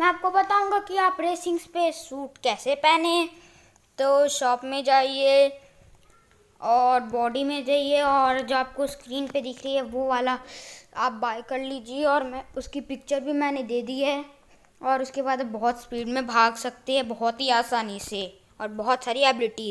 मैं आपको बताऊंगा कि आप रेसिंग पे सूट कैसे पहने तो शॉप में जाइए और बॉडी में जाइए और जो आपको स्क्रीन पे दिख रही है वो वाला आप बाय कर लीजिए और मैं उसकी पिक्चर भी मैंने दे दी है और उसके बाद बहुत स्पीड में भाग सकते हैं बहुत ही आसानी से और बहुत सारी एबिलिटी